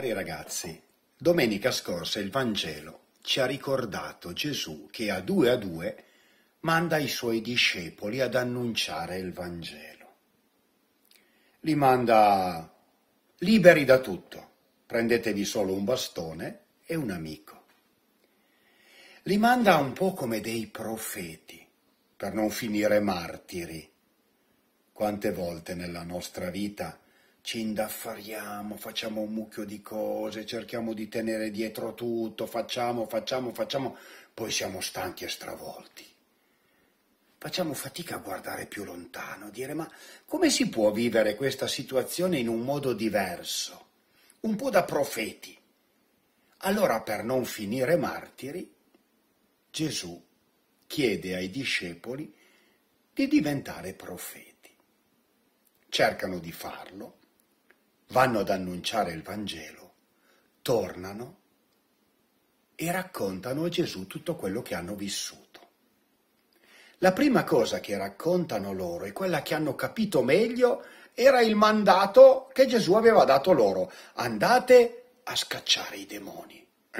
Cari ragazzi, domenica scorsa il Vangelo ci ha ricordato Gesù che a due a due manda i suoi discepoli ad annunciare il Vangelo. Li manda liberi da tutto, prendetevi solo un bastone e un amico. Li manda un po' come dei profeti, per non finire martiri. Quante volte nella nostra vita ci indaffariamo, facciamo un mucchio di cose, cerchiamo di tenere dietro tutto, facciamo, facciamo, facciamo, poi siamo stanchi e stravolti. Facciamo fatica a guardare più lontano, a dire ma come si può vivere questa situazione in un modo diverso, un po' da profeti. Allora per non finire martiri, Gesù chiede ai discepoli di diventare profeti. Cercano di farlo, vanno ad annunciare il Vangelo, tornano e raccontano a Gesù tutto quello che hanno vissuto. La prima cosa che raccontano loro e quella che hanno capito meglio era il mandato che Gesù aveva dato loro. Andate a scacciare i demoni,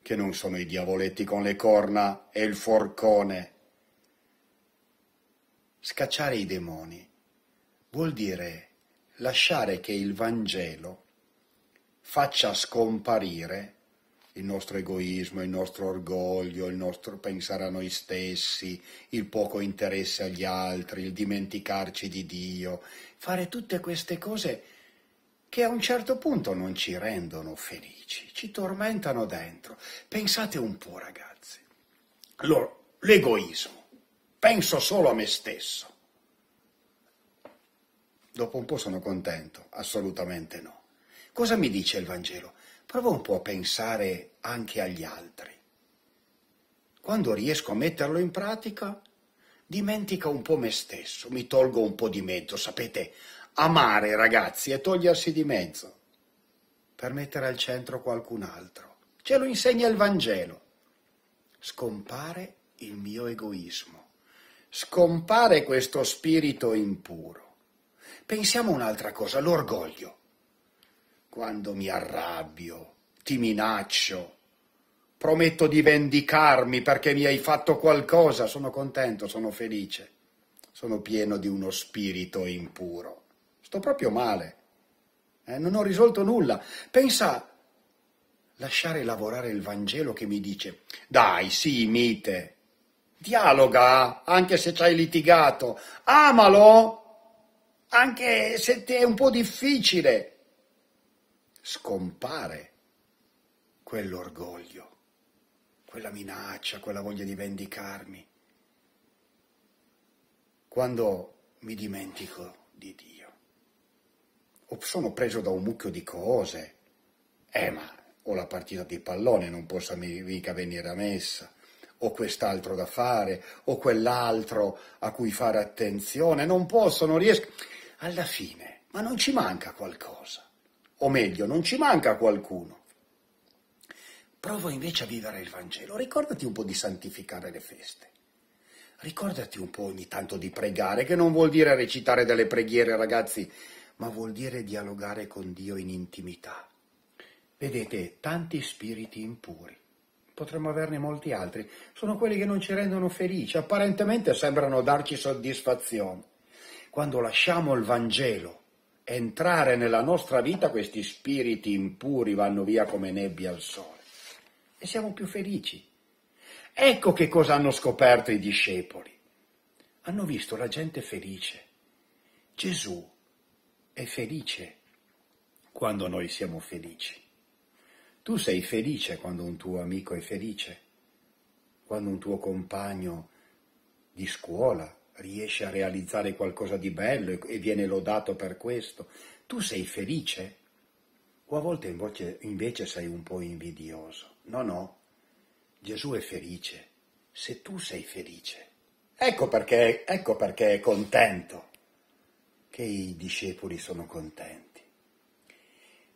che non sono i diavoletti con le corna e il forcone. Scacciare i demoni vuol dire lasciare che il Vangelo faccia scomparire il nostro egoismo, il nostro orgoglio, il nostro pensare a noi stessi, il poco interesse agli altri, il dimenticarci di Dio, fare tutte queste cose che a un certo punto non ci rendono felici, ci tormentano dentro. Pensate un po', ragazzi. Allora, l'egoismo. Penso solo a me stesso Dopo un po' sono contento, assolutamente no. Cosa mi dice il Vangelo? Provo un po' a pensare anche agli altri. Quando riesco a metterlo in pratica, dimentico un po' me stesso, mi tolgo un po' di mezzo. Sapete, amare ragazzi è togliersi di mezzo per mettere al centro qualcun altro. Ce lo insegna il Vangelo. Scompare il mio egoismo, scompare questo spirito impuro Pensiamo a un'altra cosa, l'orgoglio. Quando mi arrabbio, ti minaccio, prometto di vendicarmi perché mi hai fatto qualcosa, sono contento, sono felice, sono pieno di uno spirito impuro. Sto proprio male, eh, non ho risolto nulla. Pensa lasciare lavorare il Vangelo che mi dice, dai, sì, mite, dialoga, anche se ci hai litigato, amalo, anche se ti è un po' difficile, scompare quell'orgoglio, quella minaccia, quella voglia di vendicarmi. Quando mi dimentico di Dio, o sono preso da un mucchio di cose, eh ma ho la partita di pallone, non posso mica venire a messa, ho quest'altro da fare, ho quell'altro a cui fare attenzione, non posso, non riesco alla fine, ma non ci manca qualcosa, o meglio, non ci manca qualcuno. Prova invece a vivere il Vangelo, ricordati un po' di santificare le feste, ricordati un po' ogni tanto di pregare, che non vuol dire recitare delle preghiere ragazzi, ma vuol dire dialogare con Dio in intimità. Vedete, tanti spiriti impuri, potremmo averne molti altri, sono quelli che non ci rendono felici, apparentemente sembrano darci soddisfazione quando lasciamo il Vangelo entrare nella nostra vita, questi spiriti impuri vanno via come nebbia al sole e siamo più felici. Ecco che cosa hanno scoperto i discepoli. Hanno visto la gente felice. Gesù è felice quando noi siamo felici. Tu sei felice quando un tuo amico è felice, quando un tuo compagno di scuola riesce a realizzare qualcosa di bello e viene lodato per questo, tu sei felice? O a volte invece, invece sei un po' invidioso? No, no, Gesù è felice se tu sei felice. Ecco perché, ecco perché è contento, che i discepoli sono contenti.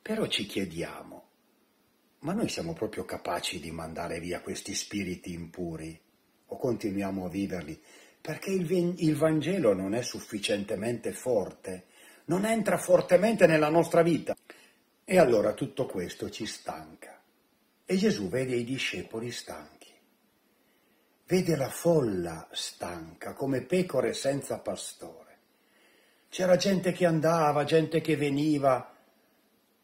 Però ci chiediamo, ma noi siamo proprio capaci di mandare via questi spiriti impuri o continuiamo a viverli perché il, Vangelo non è sufficientemente forte, non entra fortemente nella nostra vita. E allora tutto questo ci stanca. E Gesù vede i discepoli stanchi, vede la folla stanca come pecore senza pastore. C'era gente che andava, gente che veniva.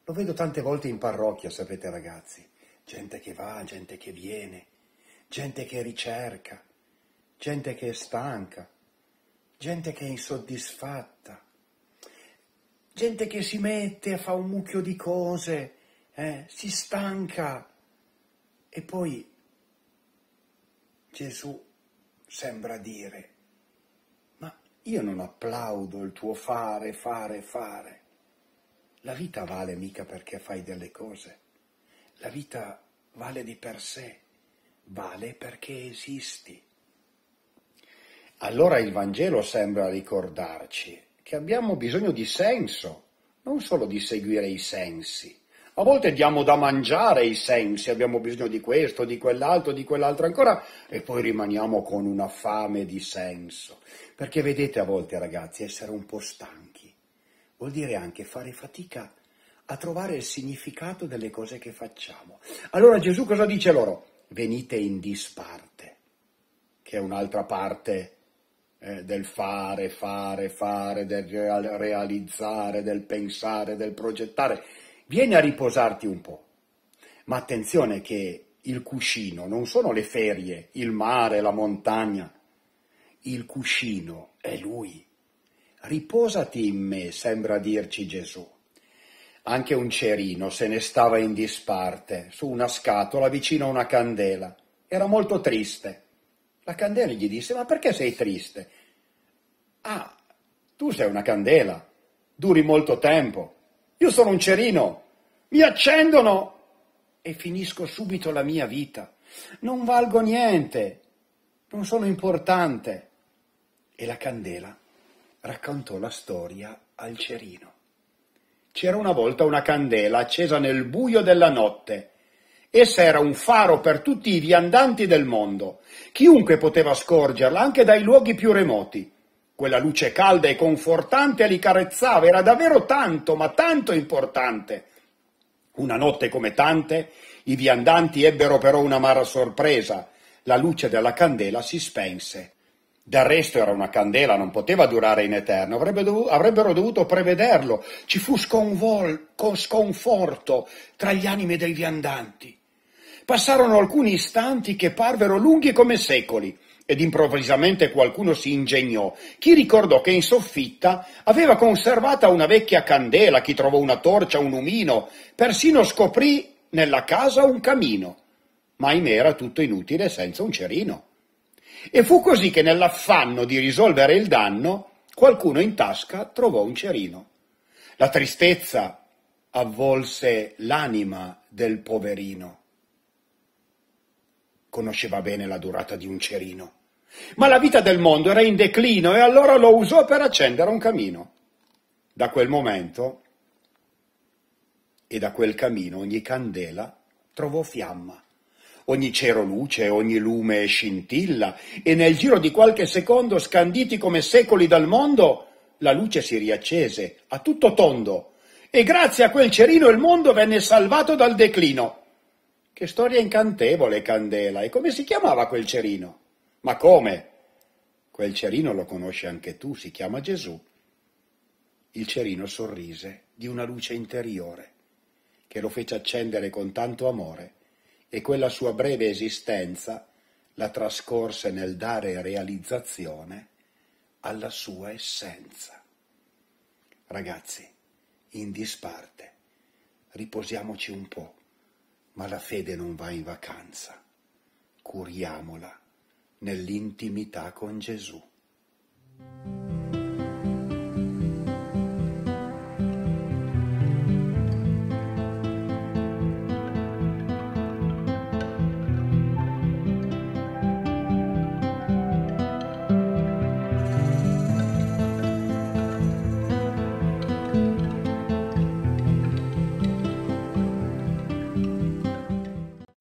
Lo vedo tante volte in parrocchia, sapete ragazzi, gente che va, gente che viene, gente che ricerca, gente che è stanca, gente che è insoddisfatta, gente che si mette, a fare un mucchio di cose, eh, si stanca e poi Gesù sembra dire, ma io non applaudo il tuo fare, fare, fare. La vita vale mica perché fai delle cose, la vita vale di per sé, vale perché esisti allora il Vangelo sembra ricordarci che abbiamo bisogno di senso, non solo di seguire i sensi. A volte diamo da mangiare i sensi, abbiamo bisogno di questo, di quell'altro, di quell'altro ancora, e poi rimaniamo con una fame di senso. Perché vedete a volte, ragazzi, essere un po' stanchi vuol dire anche fare fatica a trovare il significato delle cose che facciamo. Allora Gesù cosa dice loro? Venite in disparte, che è un'altra parte eh, del fare, fare, fare, del realizzare, del pensare, del progettare, vieni a riposarti un po'. Ma attenzione che il cuscino non sono le ferie, il mare, la montagna. Il cuscino è lui. Riposati in me, sembra dirci Gesù. Anche un cerino se ne stava in disparte, su una scatola vicino a una candela. Era molto triste. La candela gli disse, ma perché sei triste? Ah, tu sei una candela, duri molto tempo. Io sono un cerino, mi accendono e finisco subito la mia vita. Non valgo niente, non sono importante. E la candela raccontò la storia al cerino. C'era una volta una candela accesa nel buio della notte Essa era un faro per tutti i viandanti del mondo. Chiunque poteva scorgerla, anche dai luoghi più remoti. Quella luce calda e confortante li carezzava, era davvero tanto, ma tanto importante. Una notte come tante, i viandanti ebbero però un'amara sorpresa. La luce della candela si spense. Del resto era una candela, non poteva durare in eterno, Avrebbe dovuto, avrebbero dovuto prevederlo. Ci fu sconvol, sconforto tra gli animi dei viandanti. Passarono alcuni istanti che parvero lunghi come secoli, ed improvvisamente qualcuno si ingegnò. Chi ricordò che in soffitta aveva conservata una vecchia candela, chi trovò una torcia, un umino, persino scoprì nella casa un camino. Ma ahimè era tutto inutile senza un cerino. E fu così che nell'affanno di risolvere il danno, qualcuno in tasca trovò un cerino. La tristezza avvolse l'anima del poverino conosceva bene la durata di un cerino. Ma la vita del mondo era in declino e allora lo usò per accendere un camino. Da quel momento e da quel camino ogni candela trovò fiamma, ogni cero luce, ogni lume scintilla e nel giro di qualche secondo, scanditi come secoli dal mondo, la luce si riaccese a tutto tondo e grazie a quel cerino il mondo venne salvato dal declino. Che storia incantevole, Candela! E come si chiamava quel cerino? Ma come? Quel cerino lo conosci anche tu, si chiama Gesù. Il cerino sorrise di una luce interiore che lo fece accendere con tanto amore e quella sua breve esistenza la trascorse nel dare realizzazione alla sua essenza. Ragazzi, in disparte, riposiamoci un po' ma la fede non va in vacanza. Curiamola nell'intimità con Gesù.